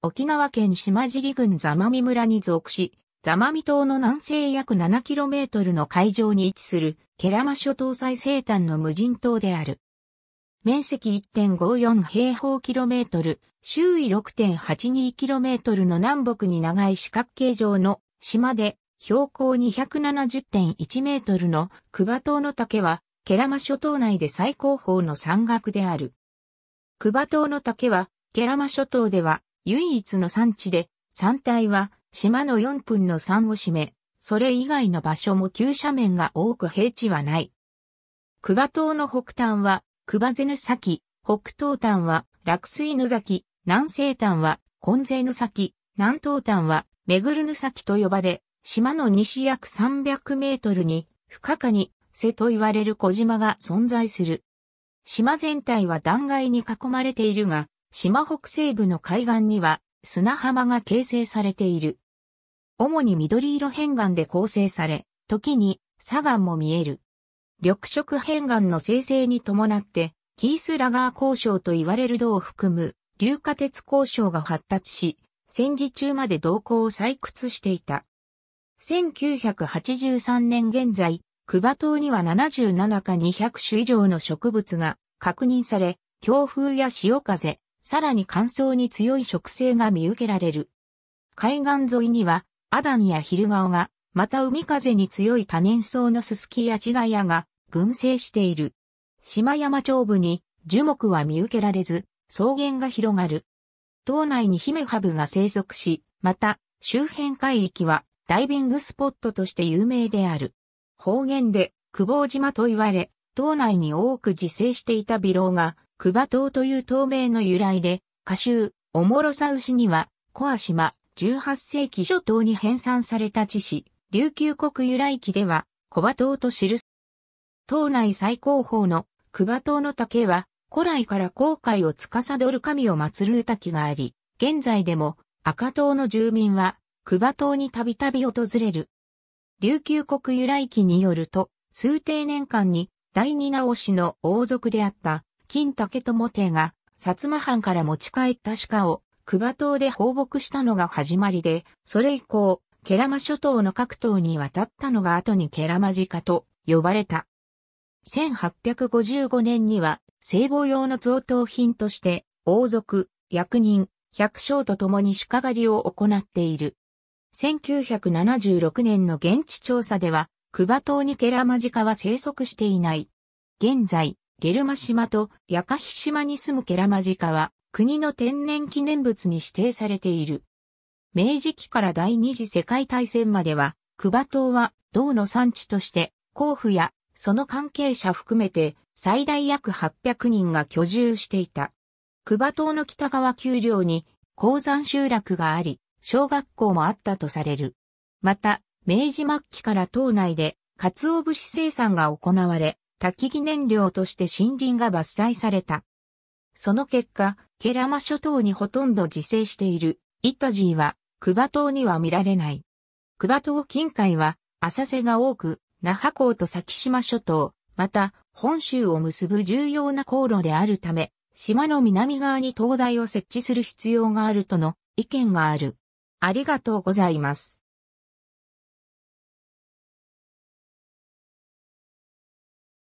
沖縄県島尻郡座間味村に属し、座間味島の南西約 7km の海上に位置する、ケラマ諸島最西端の無人島である。面積1.54平方キロメートル、周囲6 8 2トルの南北に長い四角形状の島で、標高270.1メートルのクバ島の竹は、ケラマ諸島内で最高峰の山岳である。クバ島の竹は、ケラマ諸島では唯一の産地で、山体は島の4分の3を占め、それ以外の場所も急斜面が多く平地はない。クバ島の北端は、クバゼヌ先、北東端は、落水ヌ崎、南西端は、コンゼヌ先、南東端は、メグルヌ先と呼ばれ、島の西約300メートルに、深かに、瀬と言われる小島が存在する。島全体は断崖に囲まれているが、島北西部の海岸には砂浜が形成されている。主に緑色片岩で構成され、時に砂岩も見える。緑色片岩の生成に伴って、キースラガー交渉と言われる銅を含む、硫化鉄交渉が発達し、戦時中まで銅鉱を採掘していた。1983年現在、クバ島には77か200種以上の植物が確認され、強風や潮風、さらに乾燥に強い植生が見受けられる。海岸沿いには、アダニやヒルガオが、また海風に強い多年草のススキやチガヤが群生している。島山頂部に樹木は見受けられず、草原が広がる。島内にヒメハブが生息し、また、周辺海域はダイビングスポットとして有名である。方言で、久保島と言われ、島内に多く自生していたビロウがクバ島という島名の由来で、歌集、おもろさ牛には、コア島、18世紀初頭に編纂された地史、琉球国由来記では、コバ島と記す。島内最高峰のクバ島の竹は、古来から航海を司る神を祀る滝があり、現在でも赤島の住民は、クバ島にたびたび訪れる。琉球国由来記によると、数定年間に第二直しの王族であった金竹友手が、薩摩藩から持ち帰った鹿を、熊島で放牧したのが始まりで、それ以降、ケラマ諸島の各島に渡ったのが後にケラマ鹿と呼ばれた。1855年には、聖母用の贈答品として、王族、役人、百姓と共に鹿狩りを行っている。1976年の現地調査では、クバ島にケラマジカは生息していない。現在、ゲルマ島とヤカヒ島に住むケラマジカは、国の天然記念物に指定されている。明治期から第二次世界大戦までは、クバ島は銅の産地として、甲府やその関係者含めて最大約800人が居住していた。クバ島の北側丘陵に鉱山集落があり、小学校もあったとされる。また、明治末期から島内で、鰹節生産が行われ、焚き木燃料として森林が伐採された。その結果、ケラマ諸島にほとんど自生しているイッタジーはクバ島には見られない。クバ島近海は浅瀬が多く、那覇港と先島諸島、また本州を結ぶ重要な航路であるため、島の南側に灯台を設置する必要があるとの意見がある。ありがとうございます。